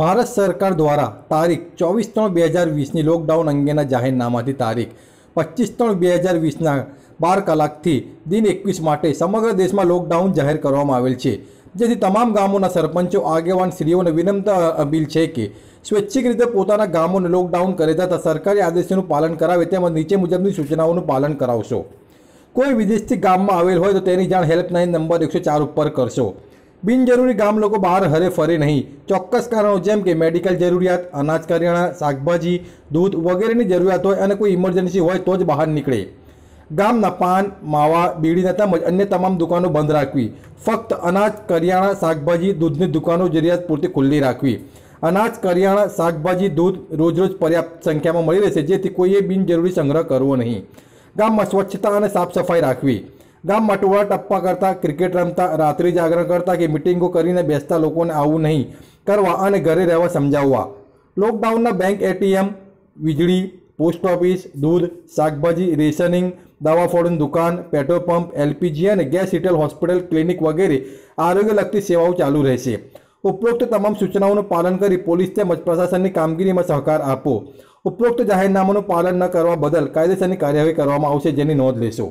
ભારત સરકાર દ્વારા તારીખ ચોવીસ ત્રણ બે હજાર વીસની લોકડાઉન અંગેના જાહેરનામાથી તારીખ પચીસ ત્રણ બે હજાર વીસના બાર કલાકથી દિન એકવીસ માટે સમગ્ર દેશમાં લોકડાઉન જાહેર કરવામાં આવેલ છે જેથી તમામ ગામોના સરપંચો આગેવાન શ્રીઓને વિનમ્રતા અપીલ છે કે સ્વૈચ્છિક રીતે પોતાના ગામોને લોકડાઉન કરે તથા સરકારી આદેશોનું પાલન કરાવે તેમજ નીચે મુજબની સૂચનાઓનું પાલન કરાવશો કોઈ વિદેશથી ગામમાં આવેલ હોય તો તેની જાણ હેલ્પલાઇન નંબર એકસો ચાર ઉપર કરશો બિનજરૂરી ગામ લોકો બહાર હરે ફરે નહીં ચોક્કસ કારણો જેમ કે મેડિકલ જરૂરિયાત અનાજ કરિયાણા શાકભાજી દૂધ વગેરેની જરૂરિયાત હોય અને કોઈ ઇમરજન્સી હોય તો જ બહાર નીકળે ગામના પાન માવા બીડીના તેમજ અન્ય તમામ દુકાનો બંધ રાખવી ફક્ત અનાજ કરિયાણા શાકભાજી દૂધની દુકાનો જરૂરિયાત પૂરતી ખુલ્લી રાખવી અનાજ કરિયાણા શાકભાજી દૂધ રોજ રોજ પર્યાપ્ત સંખ્યામાં મળી રહેશે જેથી કોઈએ બિનજરૂરી સંગ્રહ કરવો નહીં ગામમાં સ્વચ્છતા અને સાફ સફાઈ રાખવી ગામ ટોળા ટપ્પા કરતા ક્રિકેટ રમતા રાત્રિ જાગરણ કરતા કે મિટિંગો કરીને બેસતા લોકોને આવું નહીં કરવા અને ઘરે રહેવા સમજાવવા લોકડાઉનના બેંક એટીએમ વીજળી પોસ્ટ ઓફિસ દૂધ શાકભાજી રેશનિંગ દવાફોડની દુકાન પેટ્રોલ પંપ એલપીજી અને ગેસ રિટેલ હોસ્પિટલ ક્લિનિક વગેરે આરોગ્ય લગતી સેવાઓ ચાલુ રહેશે ઉપરોક્ત તમામ સૂચનાઓનું પાલન કરી પોલીસ તેમજ પ્રશાસનની કામગીરીમાં સહકાર આપો ઉપરોક્ત જાહેરનામાનું પાલન ન કરવા બદલ કાયદેસરની કાર્યવાહી કરવામાં આવશે જેની નોંધ લેશો